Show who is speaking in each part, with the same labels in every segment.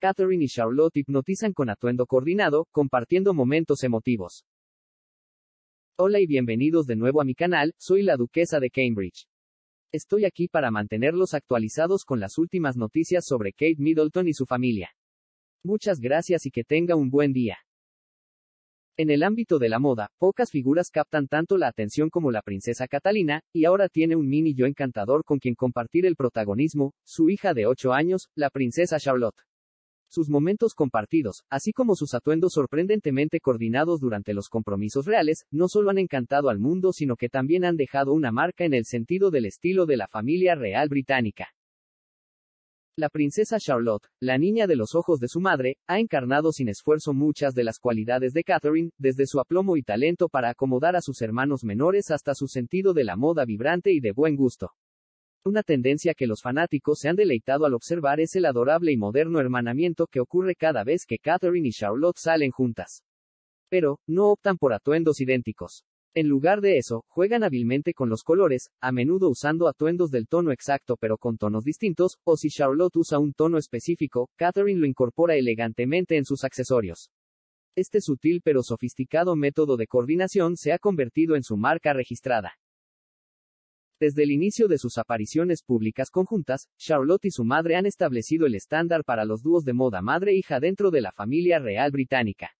Speaker 1: Catherine y Charlotte hipnotizan con atuendo coordinado, compartiendo momentos emotivos. Hola y bienvenidos de nuevo a mi canal, soy la Duquesa de Cambridge. Estoy aquí para mantenerlos actualizados con las últimas noticias sobre Kate Middleton y su familia. Muchas gracias y que tenga un buen día. En el ámbito de la moda, pocas figuras captan tanto la atención como la princesa Catalina, y ahora tiene un mini yo encantador con quien compartir el protagonismo, su hija de 8 años, la princesa Charlotte. Sus momentos compartidos, así como sus atuendos sorprendentemente coordinados durante los compromisos reales, no solo han encantado al mundo, sino que también han dejado una marca en el sentido del estilo de la familia real británica. La princesa Charlotte, la niña de los ojos de su madre, ha encarnado sin esfuerzo muchas de las cualidades de Catherine, desde su aplomo y talento para acomodar a sus hermanos menores hasta su sentido de la moda vibrante y de buen gusto. Una tendencia que los fanáticos se han deleitado al observar es el adorable y moderno hermanamiento que ocurre cada vez que Catherine y Charlotte salen juntas. Pero, no optan por atuendos idénticos. En lugar de eso, juegan hábilmente con los colores, a menudo usando atuendos del tono exacto pero con tonos distintos, o si Charlotte usa un tono específico, Catherine lo incorpora elegantemente en sus accesorios. Este sutil pero sofisticado método de coordinación se ha convertido en su marca registrada. Desde el inicio de sus apariciones públicas conjuntas, Charlotte y su madre han establecido el estándar para los dúos de moda madre-hija e dentro de la familia real británica.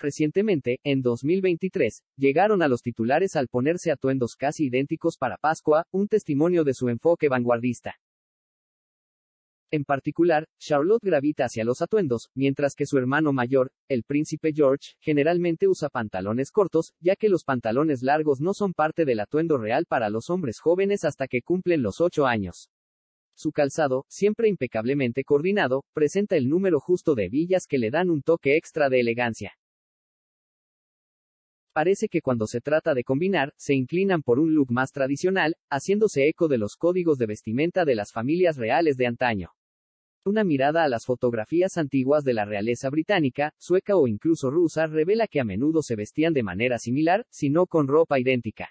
Speaker 1: Recientemente, en 2023, llegaron a los titulares al ponerse atuendos casi idénticos para Pascua, un testimonio de su enfoque vanguardista. En particular, Charlotte gravita hacia los atuendos, mientras que su hermano mayor, el príncipe George, generalmente usa pantalones cortos, ya que los pantalones largos no son parte del atuendo real para los hombres jóvenes hasta que cumplen los ocho años. Su calzado, siempre impecablemente coordinado, presenta el número justo de villas que le dan un toque extra de elegancia. Parece que cuando se trata de combinar, se inclinan por un look más tradicional, haciéndose eco de los códigos de vestimenta de las familias reales de antaño. Una mirada a las fotografías antiguas de la realeza británica, sueca o incluso rusa revela que a menudo se vestían de manera similar, si no con ropa idéntica.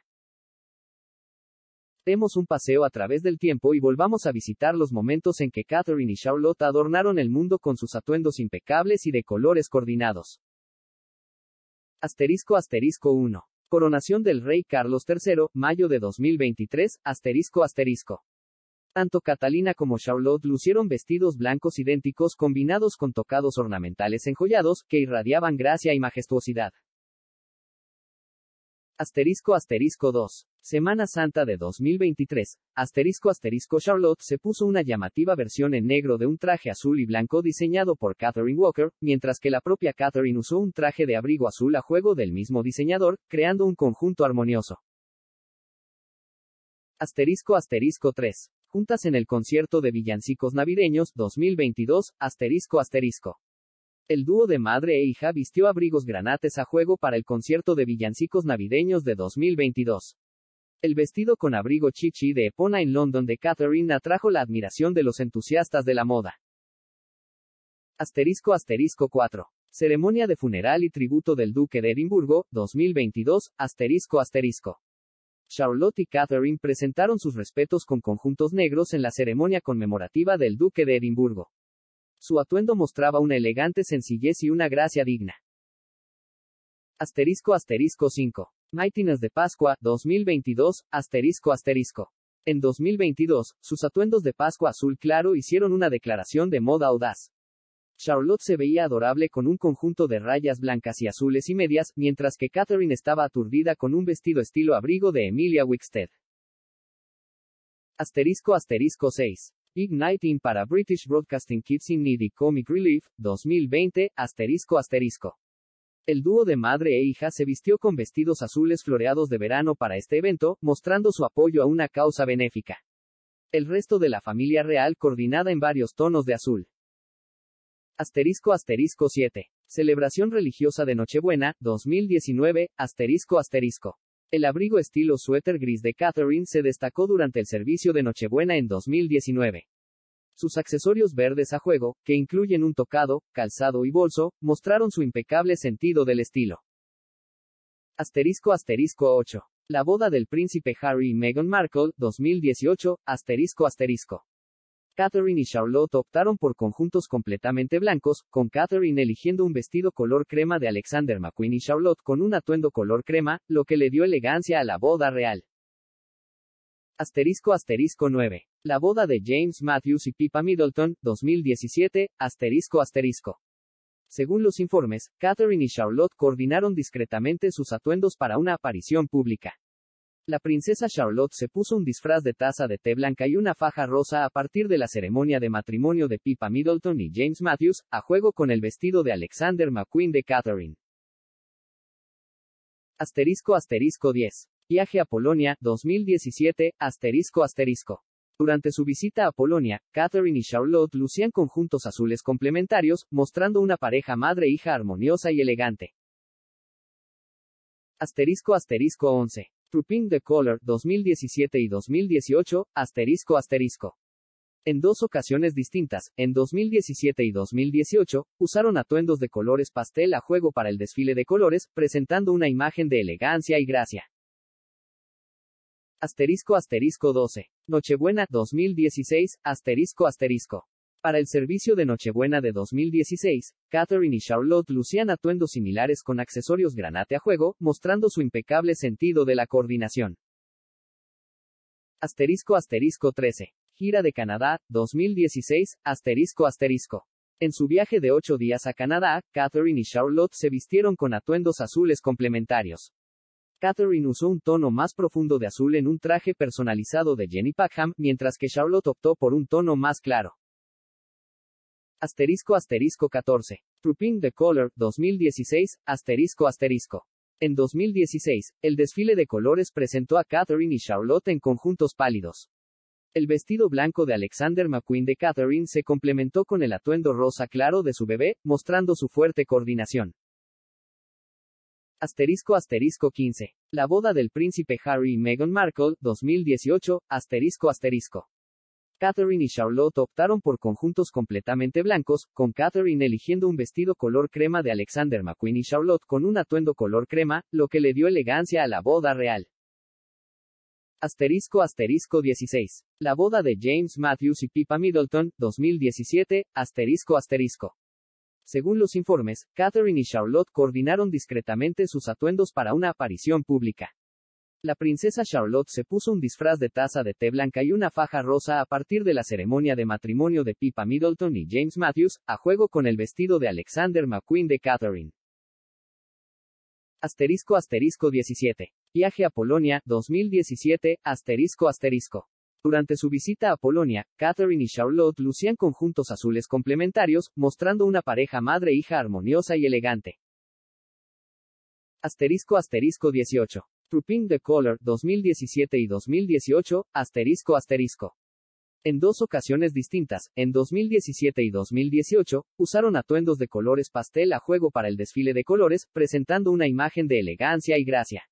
Speaker 1: Demos un paseo a través del tiempo y volvamos a visitar los momentos en que Catherine y Charlotte adornaron el mundo con sus atuendos impecables y de colores coordinados asterisco asterisco 1. Coronación del rey Carlos III, mayo de 2023, asterisco asterisco. Tanto Catalina como Charlotte lucieron vestidos blancos idénticos combinados con tocados ornamentales enjollados que irradiaban gracia y majestuosidad. Asterisco asterisco 2. Semana Santa de 2023. Asterisco asterisco Charlotte se puso una llamativa versión en negro de un traje azul y blanco diseñado por Catherine Walker, mientras que la propia Catherine usó un traje de abrigo azul a juego del mismo diseñador, creando un conjunto armonioso. Asterisco asterisco 3. Juntas en el concierto de villancicos navideños 2022, asterisco asterisco. El dúo de madre e hija vistió abrigos granates a juego para el concierto de villancicos navideños de 2022. El vestido con abrigo chichi de Epona en London de Catherine atrajo la admiración de los entusiastas de la moda. Asterisco asterisco 4. Ceremonia de funeral y tributo del Duque de Edimburgo, 2022, asterisco asterisco. Charlotte y Catherine presentaron sus respetos con conjuntos negros en la ceremonia conmemorativa del Duque de Edimburgo. Su atuendo mostraba una elegante sencillez y una gracia digna. Asterisco asterisco 5. Maitines de Pascua, 2022, asterisco asterisco. En 2022, sus atuendos de Pascua azul claro hicieron una declaración de moda audaz. Charlotte se veía adorable con un conjunto de rayas blancas y azules y medias, mientras que Catherine estaba aturdida con un vestido estilo abrigo de Emilia Wickstead. Asterisco asterisco 6. Igniting para British Broadcasting Kids in Need y Comic Relief, 2020, asterisco asterisco. El dúo de madre e hija se vistió con vestidos azules floreados de verano para este evento, mostrando su apoyo a una causa benéfica. El resto de la familia real coordinada en varios tonos de azul. Asterisco asterisco 7. Celebración religiosa de Nochebuena, 2019, asterisco asterisco. El abrigo estilo suéter gris de Catherine se destacó durante el servicio de Nochebuena en 2019. Sus accesorios verdes a juego, que incluyen un tocado, calzado y bolso, mostraron su impecable sentido del estilo. Asterisco asterisco 8. La boda del príncipe Harry y Meghan Markle, 2018, asterisco asterisco. Catherine y Charlotte optaron por conjuntos completamente blancos, con Catherine eligiendo un vestido color crema de Alexander McQueen y Charlotte con un atuendo color crema, lo que le dio elegancia a la boda real. Asterisco asterisco 9. La boda de James Matthews y Pippa Middleton, 2017, asterisco asterisco. Según los informes, Catherine y Charlotte coordinaron discretamente sus atuendos para una aparición pública. La princesa Charlotte se puso un disfraz de taza de té blanca y una faja rosa a partir de la ceremonia de matrimonio de Pippa Middleton y James Matthews, a juego con el vestido de Alexander McQueen de Catherine. Asterisco asterisco 10. Viaje a Polonia, 2017, asterisco asterisco. Durante su visita a Polonia, Catherine y Charlotte lucían conjuntos azules complementarios, mostrando una pareja madre-hija e armoniosa y elegante. Asterisco asterisco 11. Trooping the Color 2017 y 2018, asterisco asterisco. En dos ocasiones distintas, en 2017 y 2018, usaron atuendos de colores pastel a juego para el desfile de colores, presentando una imagen de elegancia y gracia. Asterisco asterisco 12. Nochebuena 2016, asterisco asterisco. Para el servicio de Nochebuena de 2016, Catherine y Charlotte lucían atuendos similares con accesorios granate a juego, mostrando su impecable sentido de la coordinación. Asterisco asterisco 13. Gira de Canadá, 2016, asterisco asterisco. En su viaje de ocho días a Canadá, Catherine y Charlotte se vistieron con atuendos azules complementarios. Catherine usó un tono más profundo de azul en un traje personalizado de Jenny Packham, mientras que Charlotte optó por un tono más claro. Asterisco asterisco 14. Trooping the Color 2016, asterisco asterisco. En 2016, el desfile de colores presentó a Catherine y Charlotte en conjuntos pálidos. El vestido blanco de Alexander McQueen de Catherine se complementó con el atuendo rosa claro de su bebé, mostrando su fuerte coordinación. Asterisco asterisco 15. La boda del príncipe Harry y Meghan Markle, 2018, asterisco asterisco. Catherine y Charlotte optaron por conjuntos completamente blancos, con Catherine eligiendo un vestido color crema de Alexander McQueen y Charlotte con un atuendo color crema, lo que le dio elegancia a la boda real. Asterisco asterisco 16. La boda de James Matthews y Pippa Middleton, 2017, asterisco asterisco. Según los informes, Catherine y Charlotte coordinaron discretamente sus atuendos para una aparición pública. La princesa Charlotte se puso un disfraz de taza de té blanca y una faja rosa a partir de la ceremonia de matrimonio de Pippa Middleton y James Matthews, a juego con el vestido de Alexander McQueen de Catherine. Asterisco asterisco 17. Viaje a Polonia, 2017, asterisco asterisco. Durante su visita a Polonia, Catherine y Charlotte lucían conjuntos azules complementarios, mostrando una pareja madre-hija armoniosa y elegante. Asterisco asterisco 18. Trooping the Color 2017 y 2018, asterisco asterisco. En dos ocasiones distintas, en 2017 y 2018, usaron atuendos de colores pastel a juego para el desfile de colores, presentando una imagen de elegancia y gracia.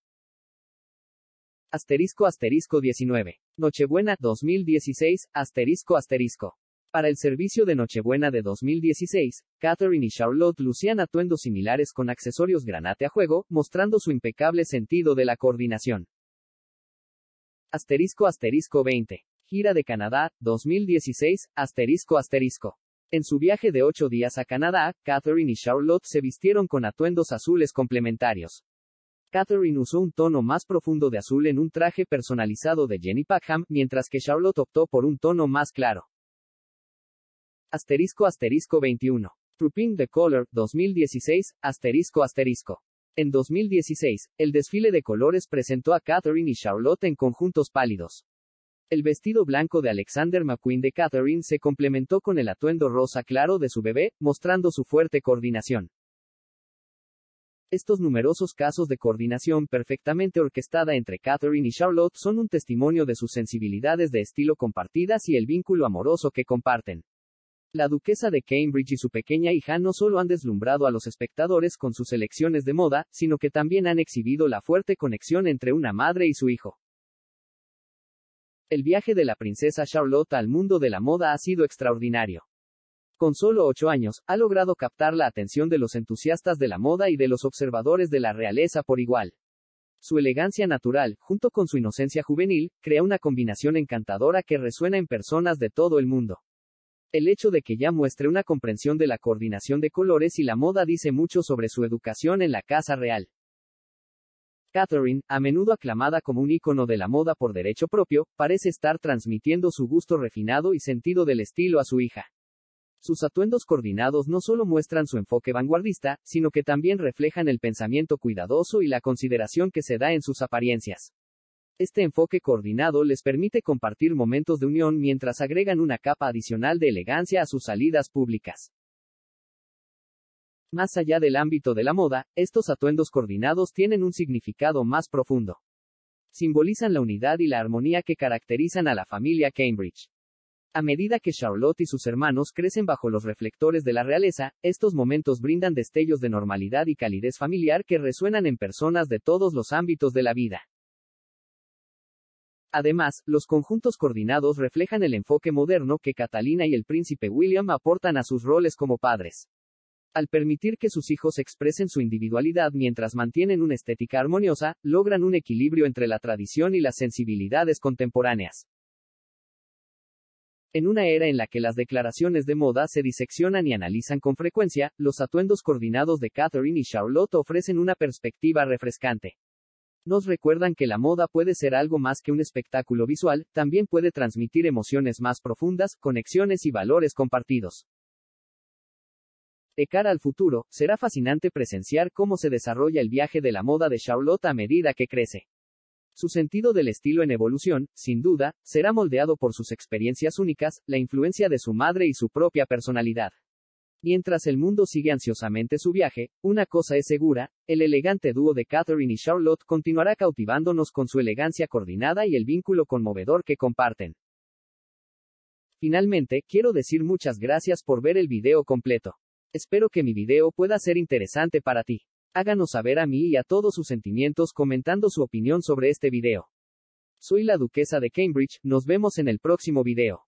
Speaker 1: Asterisco asterisco 19. Nochebuena 2016, asterisco asterisco. Para el servicio de Nochebuena de 2016, Catherine y Charlotte lucían atuendos similares con accesorios granate a juego, mostrando su impecable sentido de la coordinación. Asterisco asterisco 20. Gira de Canadá, 2016, asterisco asterisco. En su viaje de ocho días a Canadá, Catherine y Charlotte se vistieron con atuendos azules complementarios. Catherine usó un tono más profundo de azul en un traje personalizado de Jenny Packham, mientras que Charlotte optó por un tono más claro. Asterisco asterisco 21. Trooping the Color 2016, asterisco asterisco. En 2016, el desfile de colores presentó a Catherine y Charlotte en conjuntos pálidos. El vestido blanco de Alexander McQueen de Catherine se complementó con el atuendo rosa claro de su bebé, mostrando su fuerte coordinación. Estos numerosos casos de coordinación perfectamente orquestada entre Catherine y Charlotte son un testimonio de sus sensibilidades de estilo compartidas y el vínculo amoroso que comparten. La duquesa de Cambridge y su pequeña hija no solo han deslumbrado a los espectadores con sus elecciones de moda, sino que también han exhibido la fuerte conexión entre una madre y su hijo. El viaje de la princesa Charlotte al mundo de la moda ha sido extraordinario. Con solo ocho años, ha logrado captar la atención de los entusiastas de la moda y de los observadores de la realeza por igual. Su elegancia natural, junto con su inocencia juvenil, crea una combinación encantadora que resuena en personas de todo el mundo. El hecho de que ya muestre una comprensión de la coordinación de colores y la moda dice mucho sobre su educación en la casa real. Catherine, a menudo aclamada como un ícono de la moda por derecho propio, parece estar transmitiendo su gusto refinado y sentido del estilo a su hija. Sus atuendos coordinados no solo muestran su enfoque vanguardista, sino que también reflejan el pensamiento cuidadoso y la consideración que se da en sus apariencias. Este enfoque coordinado les permite compartir momentos de unión mientras agregan una capa adicional de elegancia a sus salidas públicas. Más allá del ámbito de la moda, estos atuendos coordinados tienen un significado más profundo. Simbolizan la unidad y la armonía que caracterizan a la familia Cambridge. A medida que Charlotte y sus hermanos crecen bajo los reflectores de la realeza, estos momentos brindan destellos de normalidad y calidez familiar que resuenan en personas de todos los ámbitos de la vida. Además, los conjuntos coordinados reflejan el enfoque moderno que Catalina y el príncipe William aportan a sus roles como padres. Al permitir que sus hijos expresen su individualidad mientras mantienen una estética armoniosa, logran un equilibrio entre la tradición y las sensibilidades contemporáneas. En una era en la que las declaraciones de moda se diseccionan y analizan con frecuencia, los atuendos coordinados de Catherine y Charlotte ofrecen una perspectiva refrescante. Nos recuerdan que la moda puede ser algo más que un espectáculo visual, también puede transmitir emociones más profundas, conexiones y valores compartidos. De cara al futuro, será fascinante presenciar cómo se desarrolla el viaje de la moda de Charlotte a medida que crece. Su sentido del estilo en evolución, sin duda, será moldeado por sus experiencias únicas, la influencia de su madre y su propia personalidad. Mientras el mundo sigue ansiosamente su viaje, una cosa es segura, el elegante dúo de Catherine y Charlotte continuará cautivándonos con su elegancia coordinada y el vínculo conmovedor que comparten. Finalmente, quiero decir muchas gracias por ver el video completo. Espero que mi video pueda ser interesante para ti. Háganos saber a mí y a todos sus sentimientos comentando su opinión sobre este video. Soy la duquesa de Cambridge, nos vemos en el próximo video.